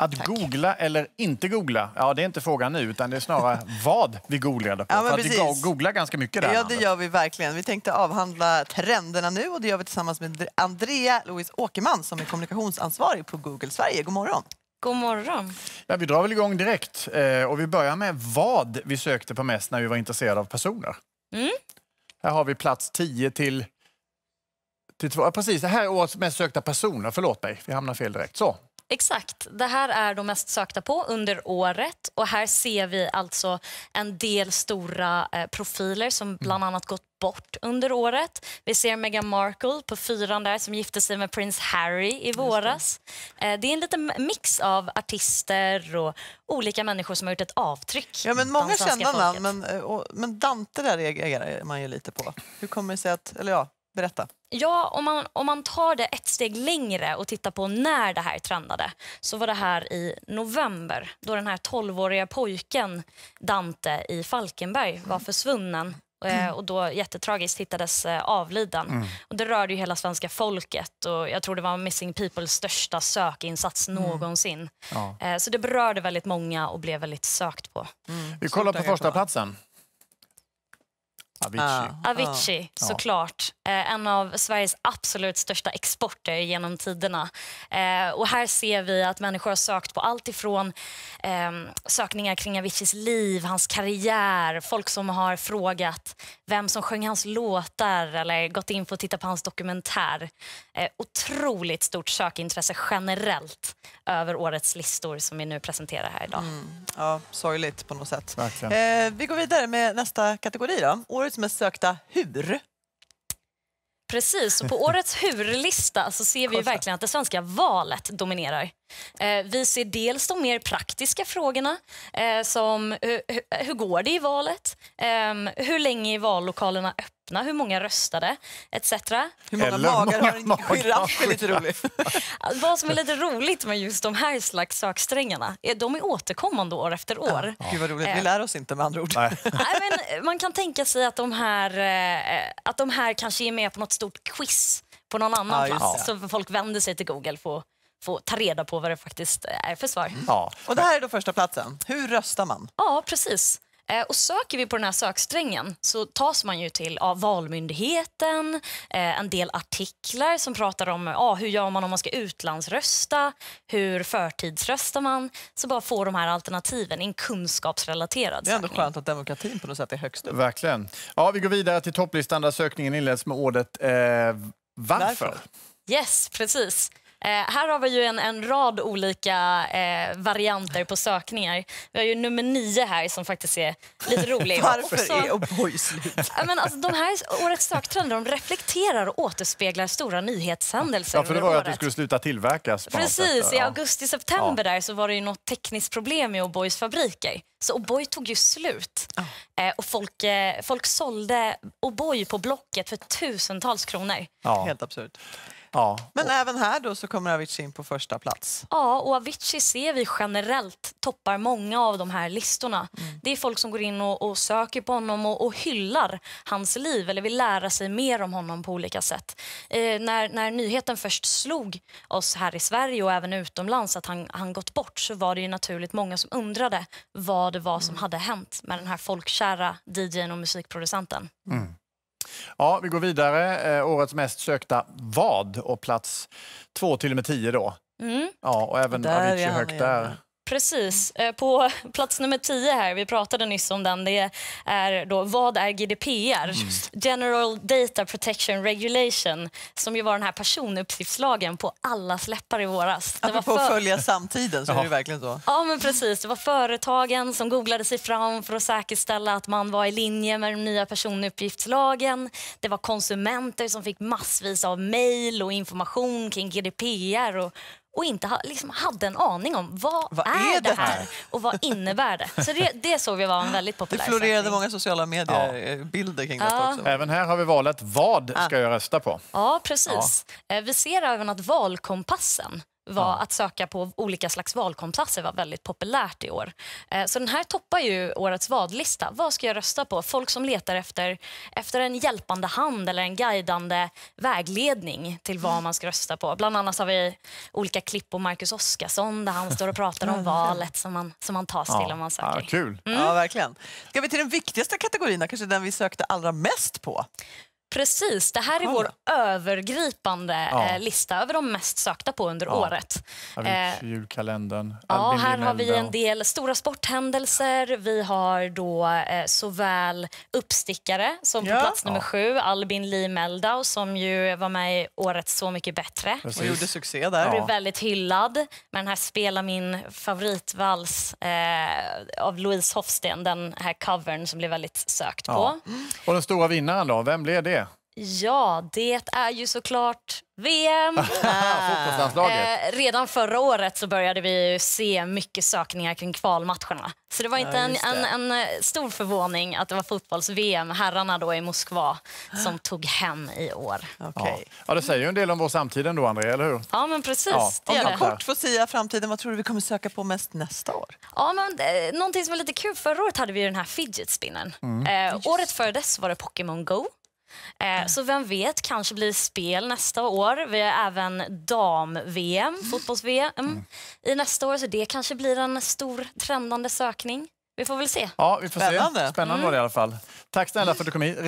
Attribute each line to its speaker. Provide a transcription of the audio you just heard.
Speaker 1: Att Tack. googla eller inte googla, ja det är inte frågan nu utan det är snarare vad vi googlade på. Ja, för precis. att vi googlar ganska mycket där. Ja, det gör
Speaker 2: vi verkligen. Vi tänkte avhandla trenderna nu och det gör vi tillsammans med Andrea Louise Åkerman som är kommunikationsansvarig på Google Sverige. God morgon!
Speaker 3: God morgon.
Speaker 1: Ja, vi drar väl igång direkt eh, och vi börjar med vad vi sökte på mest när vi var intresserade av personer. Mm. Här har vi plats 10 till, till två. precis, det här är årets mest sökta personer. Förlåt mig, vi hamnar fel direkt. Så,
Speaker 3: Exakt. Det här är de mest sökta på under året. Och Här ser vi alltså en del stora eh, profiler som mm. bland annat gått bort under året. Vi ser Meghan Markle på fyran där som gifte sig med prins Harry i våras. Det. Eh, det är en liten mix av artister och olika människor som har gjort ett avtryck. Ja, men många kända namn, men,
Speaker 2: eh, men Dante där reagerar man ju lite på. Hur kommer det sig att... Eller ja, Berätta.
Speaker 3: Ja, om man, om man tar det ett steg längre och tittar på när det här trendade så var det här i november då den här 12-åriga pojken Dante i Falkenberg var försvunnen eh, och då jättetragiskt hittades eh, avliden. Mm. Och det rörde ju hela svenska folket och jag tror det var Missing Peoples största sökinsats mm. någonsin. Ja. Eh, så det berörde väldigt många och blev väldigt sökt på. Mm. Vi kollar på första platsen. Avicii. Ah. Avicii, ah. såklart. Eh, en av Sveriges absolut största exporter genom tiderna. Eh, och här ser vi att människor har sökt på allt ifrån eh, sökningar kring Aviciis liv, hans karriär, folk som har frågat vem som sjöng hans låtar eller gått in för att titta på hans dokumentär. Eh, otroligt stort sökintresse generellt över årets listor som vi nu presenterar här idag. Mm. Ja, sorgligt på något sätt. Eh, vi går vidare med
Speaker 2: nästa kategori då årets mest sökta hur.
Speaker 3: Precis, och på årets hur-lista så ser vi verkligen att det svenska valet dominerar. Eh, vi ser dels de mer praktiska frågorna eh, som hur, hur går det i valet? Ehm, hur länge är vallokalerna öppna? hur många röstade etc. Hur många Eller magar
Speaker 2: har en giraff? är lite roligt.
Speaker 3: Alltså, vad som är lite roligt med just de här slags söksträngarna, de är återkommande år efter år. Ja. Gud vad roligt, vi eh. lär
Speaker 2: oss inte med andra ord. Nej. Nej,
Speaker 3: men man kan tänka sig att de, här, att de här kanske är med på något stort quiz på någon annan ja, plats, ja. så folk vänder sig till Google för få ta reda på vad det faktiskt är för svar. Ja.
Speaker 2: Och det här är då första platsen. Hur röstar man?
Speaker 3: Ja, precis. Eh, och söker vi på den här söksträngen så tas man ju till ja, Valmyndigheten, eh, en del artiklar som pratar om ja, hur gör man om man ska utlandsrösta, hur förtidsröstar man? Så bara få de här alternativen i en kunskapsrelaterad Det är ändå skönt att demokratin på något sätt är högst upp.
Speaker 1: Verkligen. Ja, vi går vidare till topplistan där sökningen inleds med ordet eh, varför. varför?
Speaker 3: Yes, precis. Eh, här har vi ju en, en rad olika eh, varianter på sökningar. Vi har ju nummer nio här som faktiskt är lite rolig. Varför så, är
Speaker 2: O'boy slut?
Speaker 3: alltså, de här årets söktrender de reflekterar och återspeglar stora nyhetshändelser Ja, för det var året. att det skulle
Speaker 1: sluta tillverkas. Precis, sätt, i augusti-september ja. där
Speaker 3: så var det ju något tekniskt problem med O'boys fabriker. Så O'boy tog ju slut. Oh. Eh, och folk, eh, folk sålde O'boy på Blocket för tusentals kronor.
Speaker 2: Ja. Helt absurt. Ja. Men även här då så kommer Avicii in på första plats.
Speaker 3: Ja, och Avicii ser vi generellt toppar många av de här listorna. Mm. Det är folk som går in och, och söker på honom och, och, hyllar hans liv eller vill lära sig mer om honom på olika sätt. Eh, när, när nyheten först slog oss här i Sverige och även utomlands att han, han gått bort så var det ju naturligt många som undrade vad det var som mm. hade hänt med den här folkkära DJn och musikproducenten. Mm.
Speaker 1: Ja, vi går vidare. Eh, årets mest sökta vad och plats två till och med tio då. Mm. Ja, och även Avicii högt där.
Speaker 3: Precis. Eh, på plats nummer 10 här, vi pratade nyss om den, det är då vad är GDPR? Mm. General Data Protection Regulation, som ju var den här personuppgiftslagen på alla släppar i våras. Det Apropå för... att följa
Speaker 2: samtiden så är det ju verkligen så.
Speaker 3: Ja, men precis. Det var företagen som googlade sig fram för att säkerställa att man var i linje med den nya personuppgiftslagen. Det var konsumenter som fick massvis av mejl och information kring GDPR och och inte ha, liksom hade en aning om vad, vad är, är det här? och vad innebär det? Så det, det såg vi var en väldigt populär Det florerade sökning. många
Speaker 1: sociala medier-bilder ja. Eh, kring detta också. Även här har vi valet vad ska jag rösta på?
Speaker 3: Ja, precis. Ja. Eh, vi ser även att valkompassen var att söka på olika slags valkompasser var väldigt populärt i år. Eh, så den här toppar ju årets vadlista. Vad ska jag rösta på? Folk som letar efter, efter en hjälpande hand eller en guidande vägledning till vad man ska rösta på. Bland annat har vi olika klipp på Marcus Oskarsson där han står och pratar om valet som man, som man tas till ja, om man
Speaker 2: söker. Ja, kul!
Speaker 3: Mm. Ja, verkligen. Ska vi till den viktigaste
Speaker 2: kategorin, kanske den vi sökte allra mest på? Precis, det här är vår
Speaker 3: övergripande ja. Eh, lista över de mest sökta på under ja. året. Avicii,
Speaker 2: julkalendern, eh,
Speaker 3: Ja, här har vi en del stora sporthändelser. Vi har då eh, såväl uppstickare som på plats nummer sju, Albin Lee Meldau som ju var med i årets Så mycket bättre. Precis. Och gjorde succé
Speaker 2: där. Ja. Blev väldigt
Speaker 3: hyllad med den här Spela min favoritvals eh, av Louise Hofsten, den här covern som blev väldigt sökt på.
Speaker 1: Och den stora vinnaren då, vem blev det?
Speaker 3: Ja, det är ju såklart VM. eh, redan förra året så började vi se mycket sökningar kring kvalmatcherna. Så det var inte ja, det. En, en, eh, en, stor förvåning att det var fotbolls-VM, herrarna då i Moskva, som tog hem i år. Okay. Ja.
Speaker 1: ja, det säger ju en del om vår samtid ändå, André, eller hur? Ja, men precis. Ja. om du kort
Speaker 3: får säga framtiden, vad tror du vi kommer söka på mest nästa år? Ja, men eh, någonting som var lite kul, förra året hade vi den här fidget spinnern. Mm. Eh, året före dess var det Pokémon Go. Mm. Så vem vet, kanske blir spel nästa år. Vi har även dam-VM, fotbolls-VM mm. i nästa år. Så det kanske blir en stor trendande sökning. Vi får väl se.
Speaker 1: Ja, vi får Spännande. se. Spännande var det i alla fall. Tack snälla för att du kom hit.